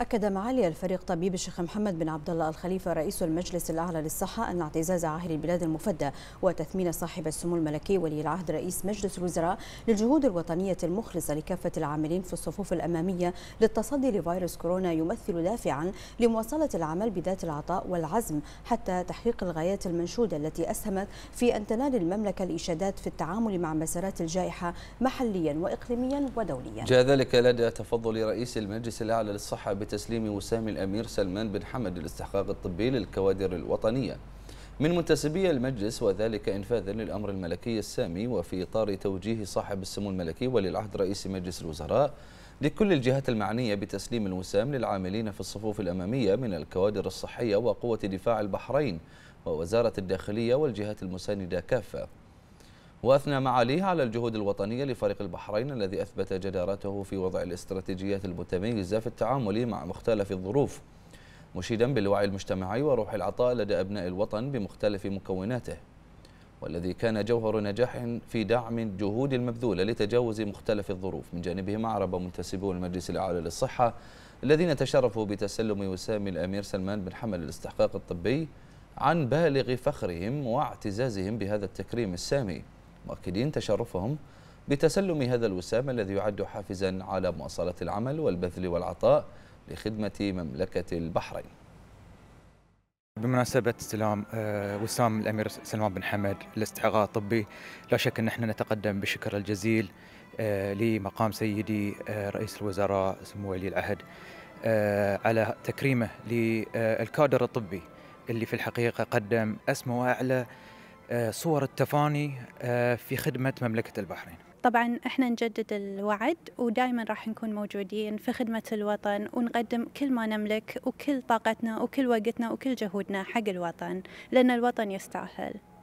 أكد معالي الفريق طبيب الشيخ محمد بن عبد الله الخليفة رئيس المجلس الأعلى للصحة أن اعتزاز عاهل البلاد المفدى وتثمين صاحب السمو الملكي ولي العهد رئيس مجلس الوزراء للجهود الوطنية المخلصة لكافة العاملين في الصفوف الأمامية للتصدي لفيروس كورونا يمثل دافعا لمواصلة العمل بذات العطاء والعزم حتى تحقيق الغايات المنشودة التي أسهمت في أن تنال المملكة الإشادات في التعامل مع مسارات الجائحة محليا وإقليميا ودوليا جاء ذلك لدى تفضل رئيس المجلس الأعلى للصحة بتسليم وسام الأمير سلمان بن حمد الاستحقاق الطبي للكوادر الوطنية من منتسبي المجلس وذلك إنفاذا للأمر الملكي السامي وفي إطار توجيه صاحب السمو الملكي ولي العهد رئيس مجلس الوزراء لكل الجهات المعنية بتسليم الوسام للعاملين في الصفوف الأمامية من الكوادر الصحية وقوة دفاع البحرين ووزارة الداخلية والجهات المساندة كافة وأثنى معاليه على الجهود الوطنية لفريق البحرين الذي أثبت جدارته في وضع الاستراتيجيات المتميزة في التعامل مع مختلف الظروف مشيدا بالوعي المجتمعي وروح العطاء لدى أبناء الوطن بمختلف مكوناته والذي كان جوهر نجاح في دعم الجهود المبذولة لتجاوز مختلف الظروف من جانبهم أعرب منتسبو المجلس الأعلى للصحة الذين تشرفوا بتسلم وسام الأمير سلمان بن حمل الاستحقاق الطبي عن بالغ فخرهم واعتزازهم بهذا التكريم السامي مؤكدين تشرفهم بتسلم هذا الوسام الذي يعد حافزا على مواصلة العمل والبذل والعطاء لخدمة مملكة البحرين بمناسبة استلام آه، وسام الأمير سلمان بن حمد الاستحقاق الطبي لا شك أن احنا نتقدم بالشكر الجزيل آه، لمقام سيدي آه، رئيس الوزراء سمو ولي العهد على تكريمه للكادر الطبي اللي في الحقيقة قدم أسمى وأعلى آه، صور التفاني آه، في خدمة مملكة البحرين طبعا احنا نجدد الوعد ودائما راح نكون موجودين في خدمة الوطن ونقدم كل ما نملك وكل طاقتنا وكل وقتنا وكل جهودنا حق الوطن لأن الوطن يستاهل